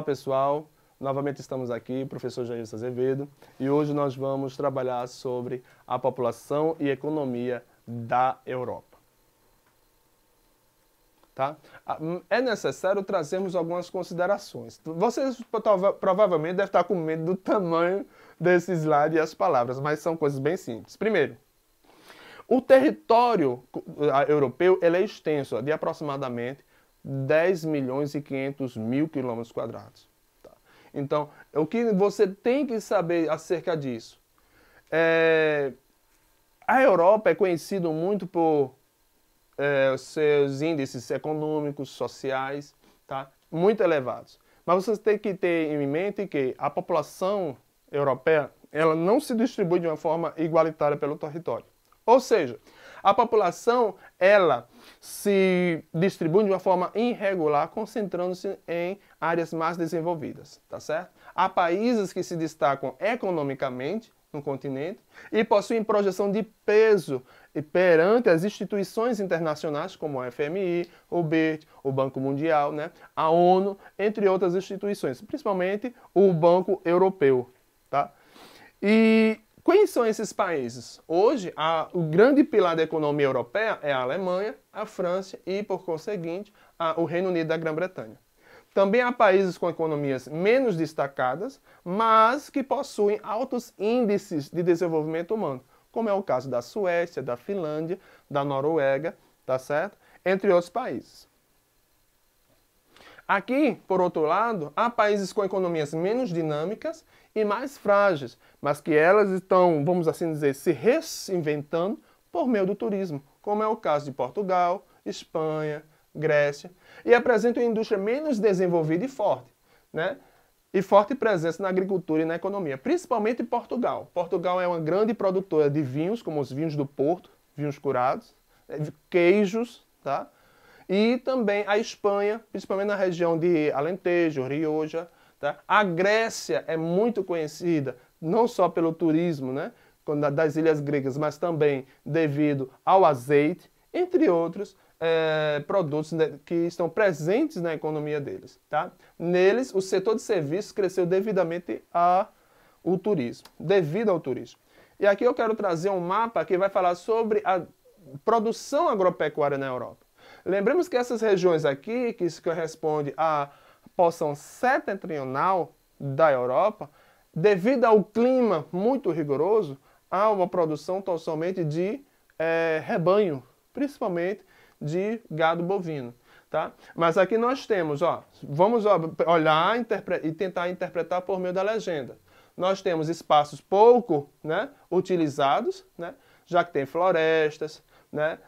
Olá pessoal, novamente estamos aqui, professor Jair Azevedo, e hoje nós vamos trabalhar sobre a população e economia da Europa. Tá? Ah, hum, é necessário trazermos algumas considerações. Vocês provavelmente devem estar com medo do tamanho desse slide e as palavras, mas são coisas bem simples. Primeiro, o território ah, europeu ele é extenso, é de aproximadamente 10 milhões e 500 mil quilômetros quadrados. Tá? Então, o que você tem que saber acerca disso? É, a Europa é conhecida muito por é, seus índices econômicos, sociais, tá? muito elevados. Mas você tem que ter em mente que a população europeia ela não se distribui de uma forma igualitária pelo território. Ou seja, a população, ela se distribui de uma forma irregular, concentrando-se em áreas mais desenvolvidas, tá certo? Há países que se destacam economicamente no continente e possuem projeção de peso perante as instituições internacionais como a FMI, o BERT, o Banco Mundial, né, a ONU, entre outras instituições, principalmente o Banco Europeu, tá? E quem são esses países? Hoje, a, o grande pilar da economia europeia é a Alemanha, a França e, por conseguinte, a, o Reino Unido e a Grã-Bretanha. Também há países com economias menos destacadas, mas que possuem altos índices de desenvolvimento humano, como é o caso da Suécia, da Finlândia, da Noruega, tá certo? Entre outros países. Aqui, por outro lado, há países com economias menos dinâmicas e mais frágeis, mas que elas estão, vamos assim dizer, se reinventando por meio do turismo, como é o caso de Portugal, Espanha, Grécia, e apresentam uma indústria menos desenvolvida e forte, né? E forte presença na agricultura e na economia, principalmente em Portugal. Portugal é uma grande produtora de vinhos, como os vinhos do Porto, vinhos curados, eh, queijos, tá? E também a Espanha, principalmente na região de Alentejo, Rioja, Tá? A Grécia é muito conhecida não só pelo turismo né, das ilhas gregas, mas também devido ao azeite, entre outros é, produtos né, que estão presentes na economia deles. Tá? Neles, o setor de serviços cresceu devidamente ao turismo, devido ao turismo. E aqui eu quero trazer um mapa que vai falar sobre a produção agropecuária na Europa. Lembremos que essas regiões aqui, que corresponde a porção setentrional da Europa, devido ao clima muito rigoroso, há uma produção totalmente de é, rebanho, principalmente de gado bovino. Tá? Mas aqui nós temos, ó, vamos olhar e tentar interpretar por meio da legenda. Nós temos espaços pouco né, utilizados, né, já que tem florestas, né,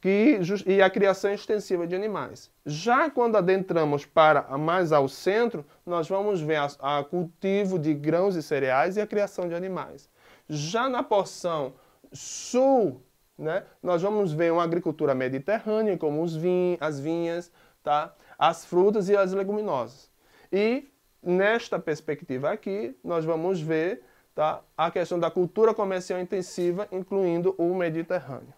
que, e a criação extensiva de animais. Já quando adentramos para mais ao centro, nós vamos ver o cultivo de grãos e cereais e a criação de animais. Já na porção sul, né, nós vamos ver uma agricultura mediterrânea, como os vin, as vinhas, tá? as frutas e as leguminosas. E nesta perspectiva aqui, nós vamos ver tá, a questão da cultura comercial intensiva, incluindo o Mediterrâneo.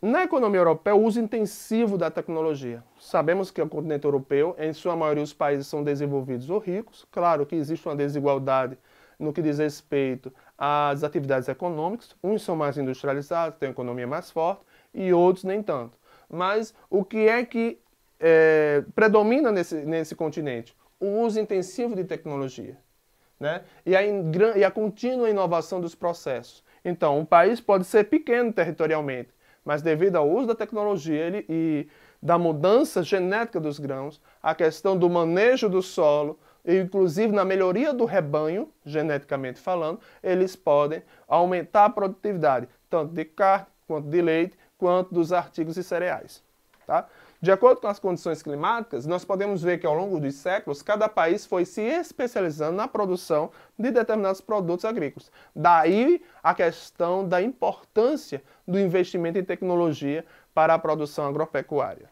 Na economia europeia, o uso intensivo da tecnologia. Sabemos que o continente europeu, em sua maioria, os países são desenvolvidos ou ricos. Claro que existe uma desigualdade no que diz respeito às atividades econômicas. Uns são mais industrializados, têm uma economia mais forte, e outros nem tanto. Mas o que é que é, predomina nesse, nesse continente? O uso intensivo de tecnologia né? e, a e a contínua inovação dos processos. Então, um país pode ser pequeno territorialmente, mas devido ao uso da tecnologia ele, e da mudança genética dos grãos, a questão do manejo do solo, e inclusive na melhoria do rebanho, geneticamente falando, eles podem aumentar a produtividade, tanto de carne, quanto de leite, quanto dos artigos e cereais. Tá? De acordo com as condições climáticas, nós podemos ver que ao longo dos séculos, cada país foi se especializando na produção de determinados produtos agrícolas. Daí a questão da importância do investimento em tecnologia para a produção agropecuária.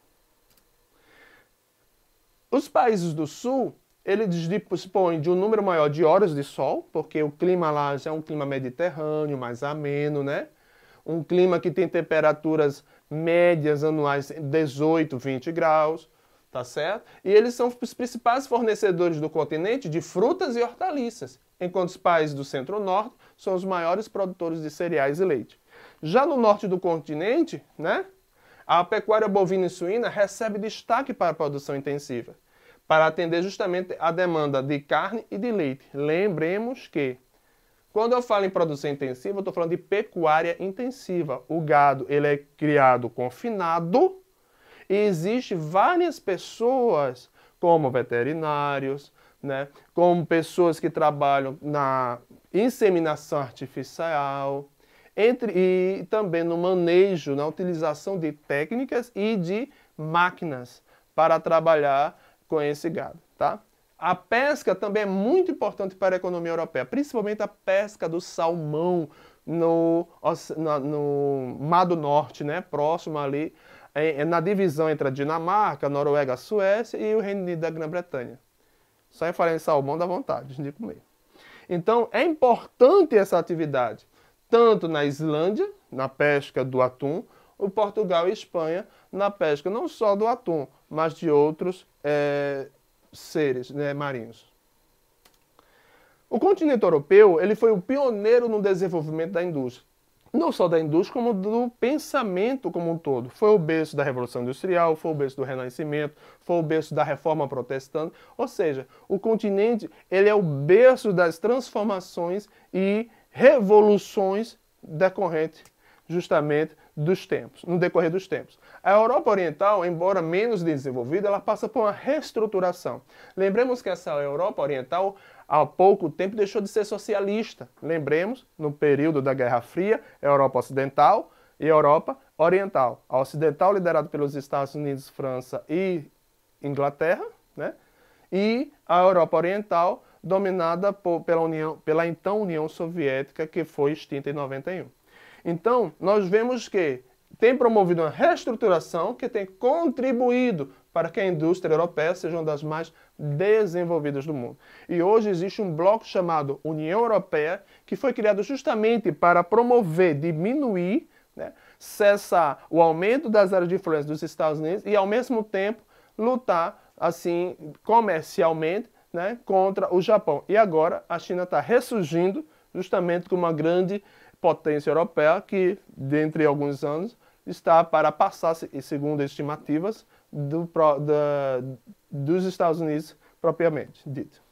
Os países do sul, eles dispõem de um número maior de horas de sol, porque o clima lá já é um clima mediterrâneo, mais ameno, né? um clima que tem temperaturas médias anuais 18, 20 graus, tá certo? E eles são os principais fornecedores do continente de frutas e hortaliças, enquanto os países do centro-norte são os maiores produtores de cereais e leite. Já no norte do continente, né, a pecuária bovina e suína recebe destaque para a produção intensiva, para atender justamente a demanda de carne e de leite. Lembremos que quando eu falo em produção intensiva, eu estou falando de pecuária intensiva. O gado ele é criado confinado e existem várias pessoas, como veterinários, né, como pessoas que trabalham na inseminação artificial, entre, e também no manejo, na utilização de técnicas e de máquinas para trabalhar com esse gado, tá? A pesca também é muito importante para a economia europeia, principalmente a pesca do salmão no, no Mar do Norte, né? próximo ali, é, é na divisão entre a Dinamarca, Noruega, a Suécia e o Reino Unido da Grã-Bretanha. Só em falar em salmão dá vontade de comer. Então é importante essa atividade, tanto na Islândia, na pesca do atum, o Portugal e Espanha na pesca não só do atum, mas de outros é, seres né, marinhos. O continente europeu ele foi o pioneiro no desenvolvimento da indústria. Não só da indústria, como do pensamento como um todo. Foi o berço da Revolução Industrial, foi o berço do Renascimento, foi o berço da Reforma Protestante. Ou seja, o continente ele é o berço das transformações e revoluções decorrentes justamente dos tempos, no decorrer dos tempos. A Europa Oriental, embora menos desenvolvida, ela passa por uma reestruturação. Lembremos que essa Europa Oriental há pouco tempo deixou de ser socialista. Lembremos, no período da Guerra Fria, Europa Ocidental e Europa Oriental. A Ocidental liderada pelos Estados Unidos, França e Inglaterra, né? E a Europa Oriental dominada por, pela, União, pela então União Soviética, que foi extinta em 91. Então, nós vemos que tem promovido uma reestruturação que tem contribuído para que a indústria europeia seja uma das mais desenvolvidas do mundo. E hoje existe um bloco chamado União Europeia, que foi criado justamente para promover, diminuir, né, cessar o aumento das áreas de influência dos Estados Unidos e, ao mesmo tempo, lutar assim comercialmente né, contra o Japão. E agora a China está ressurgindo justamente como uma grande potência europeia que, dentre alguns anos, está para passar, segundo estimativas, do, da, dos Estados Unidos propriamente dito.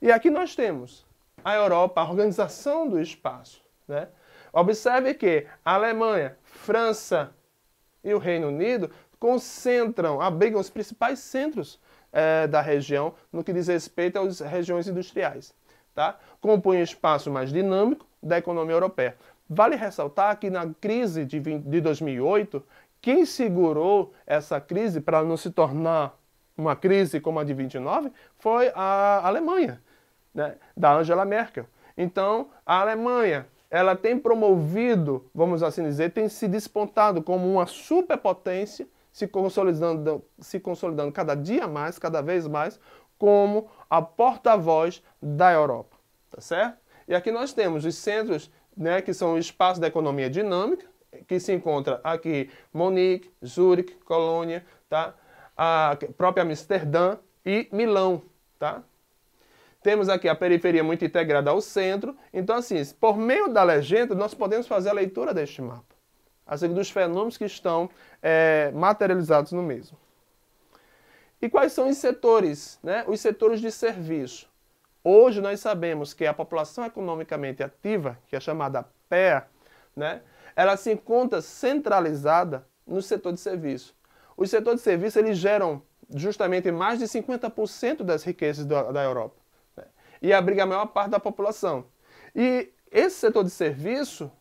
E aqui nós temos a Europa, a organização do espaço. Né? Observe que a Alemanha, França e o Reino Unido concentram, abrigam os principais centros eh, da região no que diz respeito às regiões industriais tá? compõe um espaço mais dinâmico da economia europeia. Vale ressaltar que na crise de, de 2008, quem segurou essa crise para não se tornar uma crise como a de 29 foi a Alemanha, né? da Angela Merkel. Então, a Alemanha ela tem promovido, vamos assim dizer, tem se despontado como uma superpotência, se consolidando, se consolidando cada dia mais, cada vez mais, como a porta-voz da Europa, tá certo? E aqui nós temos os centros, né, que são o espaço da economia dinâmica, que se encontra aqui Monique, Zurich, Colônia, tá? A própria Amsterdã e Milão, tá? Temos aqui a periferia muito integrada ao centro. Então, assim, por meio da legenda, nós podemos fazer a leitura deste mapa, assim, dos fenômenos que estão é, materializados no mesmo. E quais são os setores? Né? Os setores de serviço. Hoje nós sabemos que a população economicamente ativa, que é chamada PEA, né? ela se encontra centralizada no setor de serviço. Os setores de serviço eles geram justamente mais de 50% das riquezas da, Europa né? e abriga a maior parte da população. E esse setor de serviço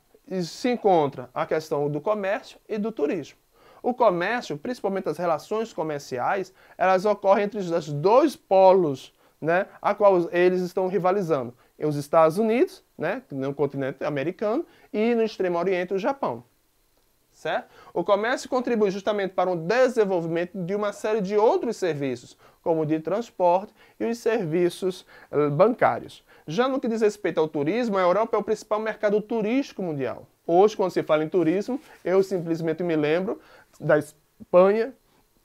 se encontra a questão do comércio e do turismo. O comércio, principalmente as relações comerciais, elas ocorrem entre os dois polos, né, a qual eles estão rivalizando. Os Estados Unidos, né, no continente americano, e no Extremo Oriente, o Japão. Certo? O comércio contribui justamente para o desenvolvimento de uma série de outros serviços, como o de transporte e os serviços eh, bancários. Já no que diz respeito ao turismo, a Europa é o principal mercado turístico mundial. Hoje, quando se fala em turismo, eu simplesmente me lembro da Espanha,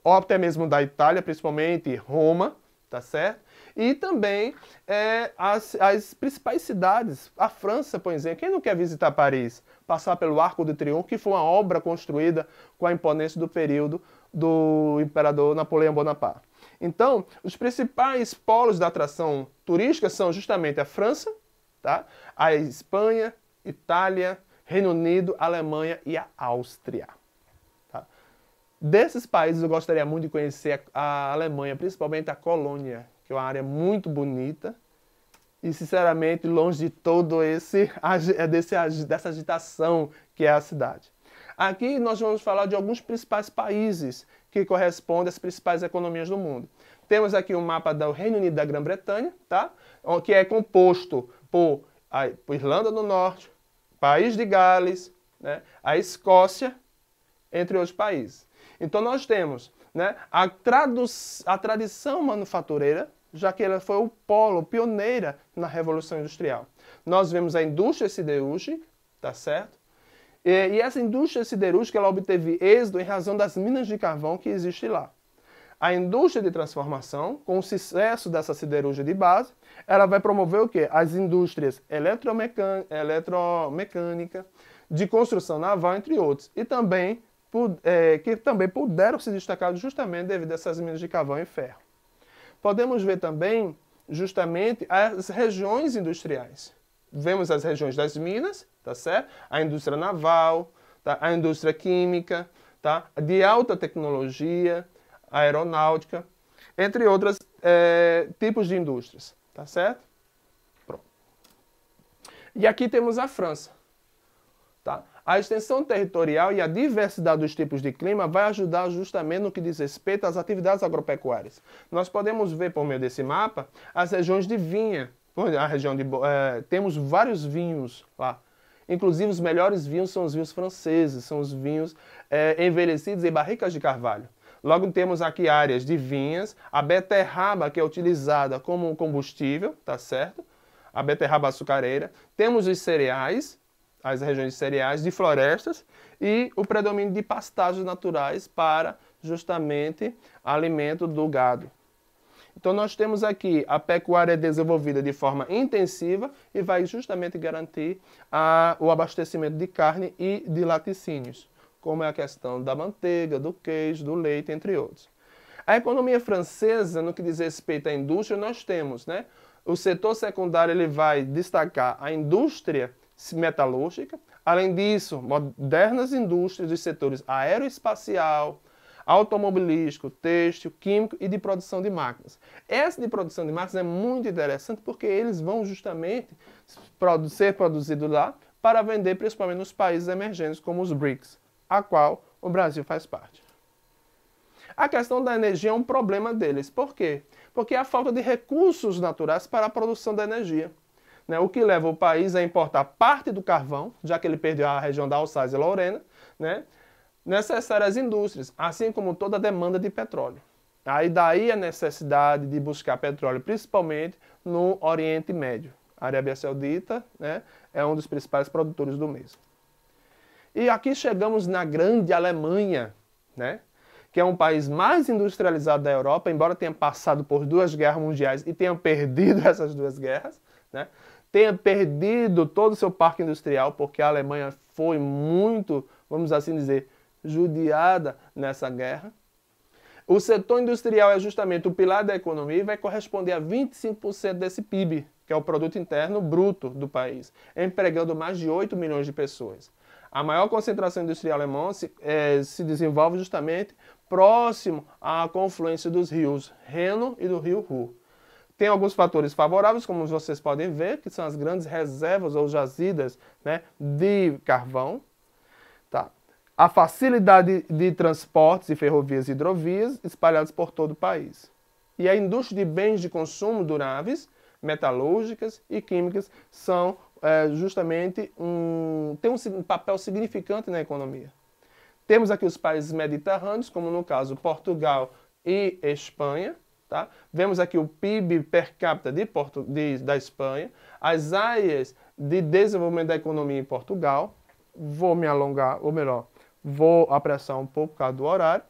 ou até mesmo da Itália, principalmente Roma, tá certo? E também é, as, as principais cidades, a França, por exemplo, quem não quer visitar Paris? Passar pelo Arco do Triunfo, que foi uma obra construída com a imponência do período do imperador Napoleão Bonaparte. Então, os principais polos da atração turística são justamente a França, tá? a Espanha, Itália, Reino Unido, Alemanha e a Áustria. Desses países eu gostaria muito de conhecer a Alemanha, principalmente a Colônia, que é uma área muito bonita e sinceramente longe de todo esse é desse, dessa agitação que é a cidade. Aqui nós vamos falar de alguns principais países que correspondem às principais economias do mundo. Temos aqui um mapa do Reino Unido e da Grã-Bretanha, tá? que é composto por a Irlanda do Norte, País de Gales, né? a Escócia, entre outros países. Então nós temos né, a, a tradição manufatureira, já que ela foi o polo, pioneira na Revolução Industrial. Nós vemos a indústria siderúrgica, tá certo? E, e essa indústria siderúrgica ela obteve êxito em razão das minas de carvão que existem lá. A indústria de transformação, com o sucesso dessa siderúrgica de base, ela vai promover o quê? As indústrias eletromecânica, de construção naval, entre outros, e também é, que também puderam se destacar justamente devido a essas minas de carvão e ferro. Podemos ver também justamente as regiões industriais. Vemos as regiões das minas, tá certo? A indústria naval, tá? a indústria química, tá? de alta tecnologia, aeronáutica, entre outros é, tipos de indústrias, tá certo? Pronto. E aqui temos a França, tá? A extensão territorial e a diversidade dos tipos de clima vai ajudar justamente no que diz respeito às atividades agropecuárias. Nós podemos ver por meio desse mapa as regiões de vinha, a região de é, temos vários vinhos lá. Inclusive os melhores vinhos são os vinhos franceses, são os vinhos é, envelhecidos em barricas de carvalho. Logo temos aqui áreas de vinhas, a beterraba que é utilizada como combustível, tá certo? A beterraba açucareira. Temos os cereais, as regiões cereais, de florestas e o predomínio de pastagens naturais para justamente alimento do gado. Então nós temos aqui a pecuária desenvolvida de forma intensiva e vai justamente garantir a, o abastecimento de carne e de laticínios, como é a questão da manteiga, do queijo, do leite, entre outros. A economia francesa, no que diz respeito à indústria, nós temos, né? O setor secundário ele vai destacar a indústria metalúrgica. Além disso, modernas indústrias dos setores aeroespacial, automobilístico, têxtil, químico e de produção de máquinas. Essa de produção de máquinas é muito interessante porque eles vão justamente ser produzidos lá para vender principalmente nos países emergentes como os BRICS, a qual o Brasil faz parte. A questão da energia é um problema deles. Por quê? Porque há falta de recursos naturais para a produção da energia né, o que leva o país a importar parte do carvão, já que ele perdeu a região da Alsácia e Lorena, né, necessárias indústrias, assim como toda a demanda de petróleo. Aí daí a necessidade de buscar petróleo, principalmente no Oriente Médio. A Arábia Saudita né, é um dos principais produtores do mesmo. E aqui chegamos na grande Alemanha, né, que é um país mais industrializado da Europa, embora tenha passado por duas guerras mundiais e tenha perdido essas duas guerras, né, tenha perdido todo o seu parque industrial, porque a Alemanha foi muito, vamos assim dizer, judiada nessa guerra. O setor industrial é justamente o pilar da economia e vai corresponder a 25% desse PIB, que é o produto interno bruto do país, empregando mais de 8 milhões de pessoas. A maior concentração industrial alemã se, é, se desenvolve justamente próximo à confluência dos rios Reno e do rio Ruhr. Tem alguns fatores favoráveis, como vocês podem ver, que são as grandes reservas ou jazidas né, de carvão. Tá. A facilidade de transportes e ferrovias e hidrovias espalhadas por todo o país. E a indústria de bens de consumo duráveis, metalúrgicas e químicas são é, justamente um, tem um papel significante na economia. Temos aqui os países mediterrâneos, como no caso Portugal e Espanha, Tá? Vemos aqui o PIB per capita de Porto, de, da Espanha, as áreas de desenvolvimento da economia em Portugal. Vou me alongar, ou melhor, vou apressar um pouco por causa do horário.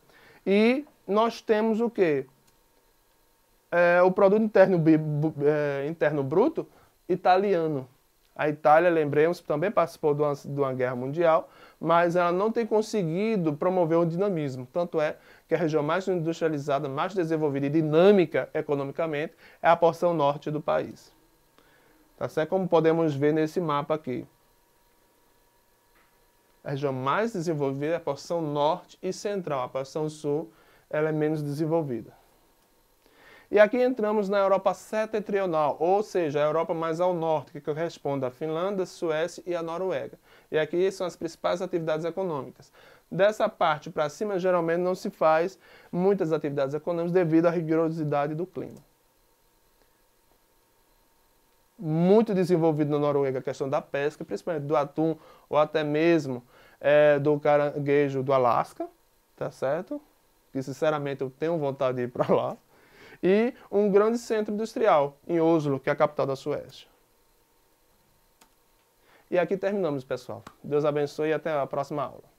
E nós temos o quê? É, o produto interno, é, interno bruto italiano. A Itália, lembremos, também participou de uma, de uma guerra mundial, mas ela não tem conseguido promover o dinamismo. Tanto é que é a região mais industrializada, mais desenvolvida e dinâmica economicamente, é a porção norte do país. Tá certo? Como podemos ver nesse mapa aqui. A região mais desenvolvida é a porção norte e central. A porção sul ela é menos desenvolvida. E aqui entramos na Europa setentrional, ou seja, a Europa mais ao norte, que corresponde à Finlândia, Suécia e à Noruega. E aqui são as principais atividades econômicas. Dessa parte para cima, geralmente não se faz muitas atividades econômicas devido à rigorosidade do clima. Muito desenvolvido na Noruega a questão da pesca, principalmente do atum ou até mesmo é, do caranguejo do Alasca, tá certo? Que sinceramente eu tenho vontade de ir para lá. E um grande centro industrial em Oslo, que é a capital da Suécia. E aqui terminamos, pessoal. Deus abençoe e até a próxima aula.